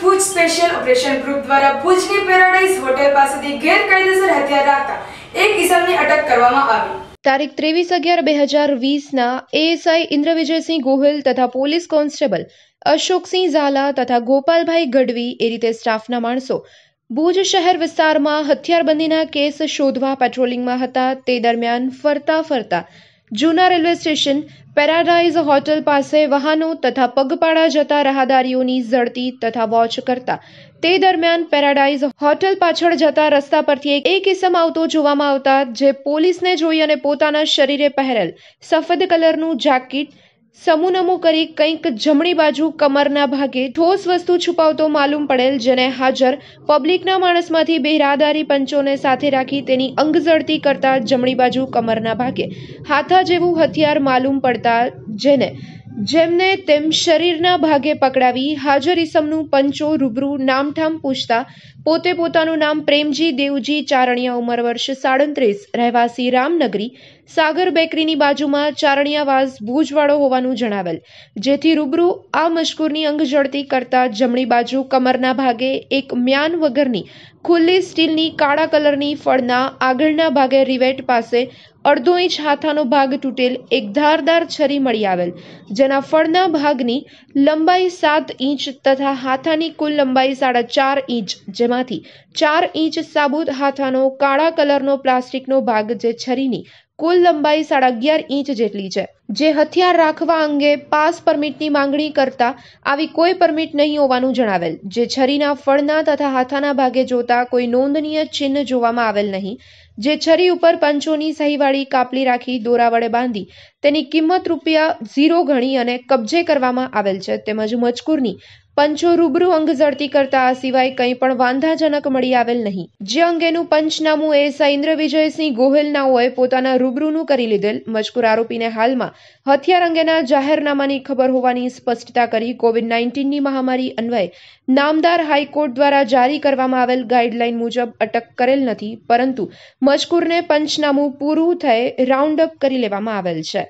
Bhuj special operation group દ્વારા ભુજની paradise hotel પાસેથી ગેરકાયદેસર હથિયાર રાખતા એક ઇસમની અટક કરવામાં આવી તારીખ ત્રેવીસ અગિયાર બે હજાર વીસના એએસઆઈ ઇન્દ્ર વિજયસિંહ ગોહિલ તથા પોલીસ કોન્સ્ટેબલ અશોકસિંહ ઝાલા તથા ગોપાલભાઈ ગઢવી એ રીતે સ્ટાફના માણસો ભુજ શહેર વિસ્તારમાં હથિયારબંધીના કેસ શોધવા પેટ્રોલિંગમાં હતા તે દરમિયાન ફરતા ફરતા જૂના રેલવે સ્ટેશન પેરાડાઇઝ હોટલ પાસે વાહનો તથા પગપાળા જતા રાહદારીઓની ઝડતી તથા વોચ કરતા તે દરમિયાન પેરાડાઇઝ હોટલ પાછળ જતા રસ્તા પરથી એક ઇસમ આવતો જોવામાં આવતા જે પોલીસને જોઈ અને પોતાના શરીરે પહેરેલ સફેદ કલરનું જાકીટ સમુનમો કરી કંઈક જમણી બાજુ કમરના ભાગે ઠોસ વસ્તુ છુપાવતો માલુમ પડેલ જેને હાજર પબ્લિકના માણસમાંથી બેરાદારી પંચોને સાથે રાખી તેની અંગઝડતી કરતા જમણી બાજુ કમરના ભાગે હાથા જેવું હથિયાર માલુમ પડતા જેને જેમને તેમ શરીરના ભાગે પકડાવી હાજર ઇસમનું પંચો રૂબરૂ નામઠામ પૂછતા પોતે પોતાનું નામ પ્રેમજી દેવજી ચારણિયા ઉંમર વર્ષ સાડત્રીસ રહેવાસી રામનગરી સાગર બેકરીની બાજુમાં ચારણિયાવાસ ભુજવાળો હોવાનું જણાવેલ જેથી રૂબરૂ આ મશ્કૂરની અંગજળતી કરતા જમણી બાજુ કમરના ભાગે એક મ્યાન વગરની ખુલ્લી સ્ટીલની કાળા કલરની ફળના આગળના ભાગે રિવેટ પાસે અડધો ઇંચ હાથાનો ભાગ તૂટેલ એક ધારદાર છરી મળી આવેલ જેના ફળના ભાગની લંબાઈ સાત ઇંચ તથા હાથાની કુલ લંબાઈ સાડા ચાર ઇંચ જેમાંથી ચાર ઇંચ સાબુત હાથાનો કાળા કલરનો પ્લાસ્ટિકનો ભાગ જે છરીની કુલ લંબાઈ સાડા અગિયાર ઇંચ જેટલી છે જે હથિયાર રાખવા અંગે પાસ પરમિટની માંગણી કરતા આવી કોઈ પરમિટ નહીં હોવાનું જણાવેલ જે છરીના ફળના તથા હાથાના ભાગે જોતા કોઈ નોંધનીય ચિહ્ન જોવામાં આવેલ નહીં જે છરી ઉપર પંચોની સહીવાળી કાપલી રાખી દોરા વડે બાંધી તેની કિંમત રૂપિયા ઝીરો ગણી અને કબજે કરવામાં આવેલ છે તેમજ મજકૂરની પંચો રૂબરૂ અંગઝડતી કરતા આ સિવાય કંઈ પણ વાંધાજનક મળી આવેલ નહીં જે અંગેનું પંચનામું એસઆઈ ઇન્દ્ર વિજયસિંહ ગોહેલનાઓએ પોતાના રૂબરૂનું કરી લીધેલ મજકૂર આરોપીને હાલમાં હથિયાર અંગેના જાહેરનામાની ખબર હોવાની સ્પષ્ટતા કરી કોવિડ નાઇન્ટીનની મહામારી અન્વયે નામદાર હાઈકોર્ટ દ્વારા જારી કરવામાં આવેલ ગાઈડલાઈન મુજબ અટક કરેલ નથી પરંતુ મજકૂરને પંચનામું પૂરું થઈ રાઉન્ડ અપ કરી લેવામાં આવેલ છે